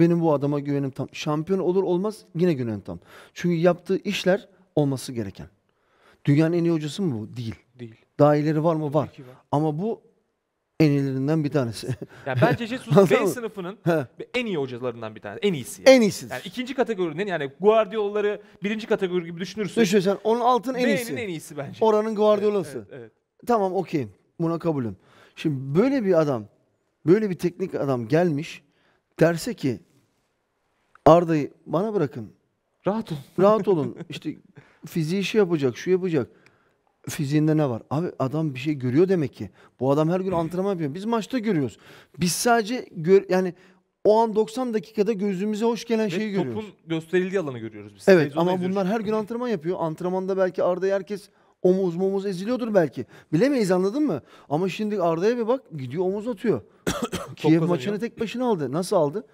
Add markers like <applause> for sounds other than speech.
Benim bu adama güvenim tam. Şampiyon olur olmaz yine güvenim tam. Çünkü yaptığı işler olması gereken. Dünyanın en iyi hocası mı bu? Değil. Değil. Daha ileri var mı? Var. var. Ama bu en iyilerinden bir tanesi. <laughs> yani bence Jesus <laughs> B sınıfının en iyi hocalarından bir tanesi. En iyisi. Yani. En iyisi. Yani ikinci kategorinin yani Guardiola'ları birinci kategori gibi düşünürsün. Düşünürsen onun altın en iyisi. en iyisi bence. Oranın Guardiola'sı. Evet, evet, evet. Tamam okey. Buna kabulüm. Şimdi böyle bir adam, böyle bir teknik adam gelmiş derse ki Arda'yı bana bırakın. Rahat olun. Rahat olun. <laughs> İşte fiziği şey yapacak, şu yapacak. Fiziğinde ne var? Abi adam bir şey görüyor demek ki. Bu adam her gün antrenman yapıyor. Biz maçta görüyoruz. Biz sadece gör, yani o an 90 dakikada gözümüze hoş gelen Ve şeyi görüyoruz. Topun gösterildiği alanı görüyoruz biz. Evet ama izliyoruz. bunlar her gün antrenman yapıyor. Antrenmanda belki Arda'yı herkes omuz momuz eziliyordur belki. Bilemeyiz anladın mı? Ama şimdi Arda'ya bir bak gidiyor omuz atıyor. <coughs> Kiev maçını tek başına aldı. Nasıl aldı?